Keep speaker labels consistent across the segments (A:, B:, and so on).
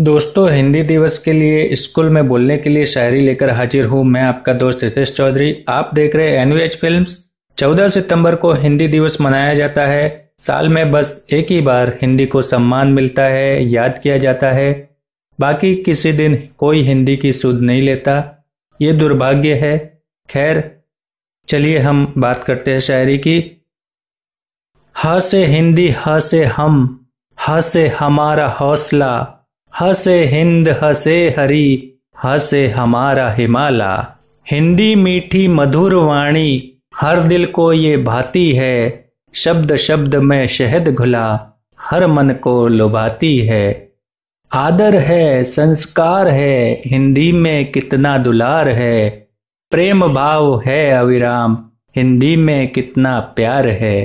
A: दोस्तों हिंदी दिवस के लिए स्कूल में बोलने के लिए शायरी लेकर हाजिर हूँ मैं आपका दोस्त रितेश चौधरी आप देख रहे हैं एनवीएच फिल्म चौदह सितंबर को हिंदी दिवस मनाया जाता है साल में बस एक ही बार हिंदी को सम्मान मिलता है याद किया जाता है बाकी किसी दिन कोई हिंदी की सुध नहीं लेता ये दुर्भाग्य है खैर चलिए हम बात करते हैं शायरी की ह से हिंदी ह से हम ह से हमारा हौसला हसे हिंद हसे हरी हसे हमारा हिमाला हिंदी मीठी मधुर वाणी हर दिल को ये भाती है शब्द शब्द में शहद घुला हर मन को लुभाती है आदर है संस्कार है हिंदी में कितना दुलार है प्रेम भाव है अविराम हिंदी में कितना प्यार है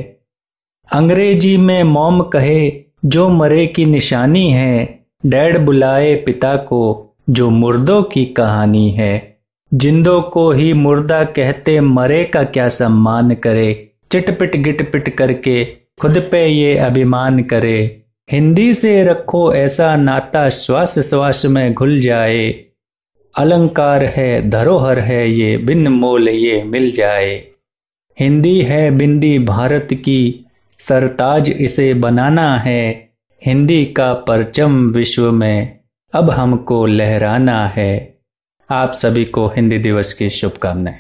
A: अंग्रेजी में मोम कहे जो मरे की निशानी है डैड बुलाए पिता को जो मुर्दों की कहानी है जिंदों को ही मुर्दा कहते मरे का क्या सम्मान करे चिटपिट गिटपिट करके खुद पे ये अभिमान करे हिंदी से रखो ऐसा नाता श्वास श्वास में घुल जाए अलंकार है धरोहर है ये बिन मोल ये मिल जाए हिंदी है बिंदी भारत की सरताज इसे बनाना है हिंदी का परचम विश्व में अब हमको लहराना है आप सभी को हिंदी दिवस की शुभकामनाएं